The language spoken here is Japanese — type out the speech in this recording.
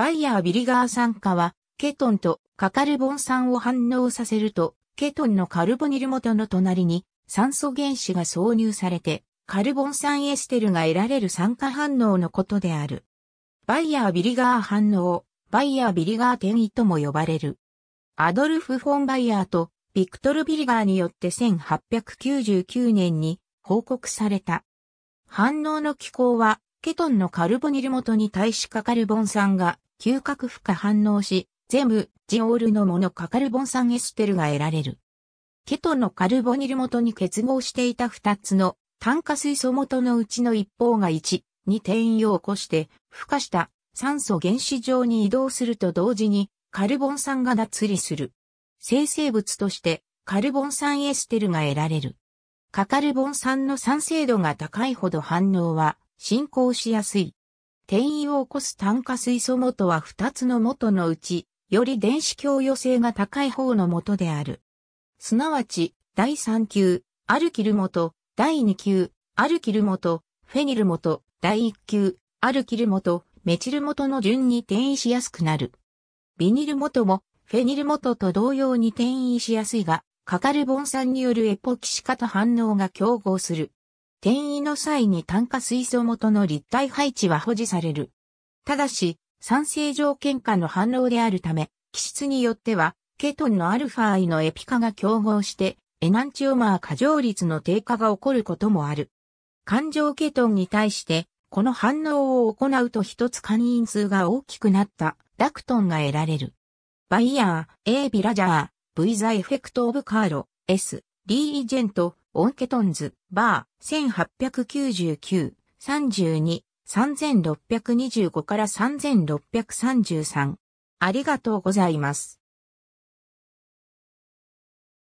バイヤービリガー酸化は、ケトンとカカルボン酸を反応させると、ケトンのカルボニル元の隣に酸素原子が挿入されて、カルボン酸エステルが得られる酸化反応のことである。バイヤービリガー反応、バイヤービリガー転移とも呼ばれる。アドルフ・フォン・バイヤーとビクトル・ビリガーによって1899年に報告された。反応の機構は、ケトンのカルボニル元に対しカカルボン酸が嗅覚負荷反応し、全部、ジオールのモノカカルボン酸エステルが得られる。ケトのカルボニル元に結合していた2つの炭化水素元のうちの一方が1に転移を起こして孵化した酸素原子状に移動すると同時にカルボン酸が脱離する。生成物としてカルボン酸エステルが得られる。カカルボン酸の酸性度が高いほど反応は進行しやすい。転移を起こす炭化水素元は2つの元のうち、より電子共与性が高い方の元である。すなわち、第3級、アルキル元、第2級、アルキル元、フェニル元、第1級、アルキル元、メチル元の順に転移しやすくなる。ビニル元も、フェニル元と同様に転移しやすいが、カカルボン酸によるエポキシ化と反応が競合する。転移の際に炭化水素元の立体配置は保持される。ただし、酸性条件下の反応であるため、気質によっては、ケトンのアルファイのエピカが競合して、エナンチオマー過剰率の低下が起こることもある。環状ケトンに対して、この反応を行うと一つ肝因数が大きくなったラクトンが得られる。バイヤー、A ビラジャー、V ザエフェクトオブカーロ、S。リー・ジェント、オンケトンズ、バー、1899、32、3625から3633。ありがとうございます。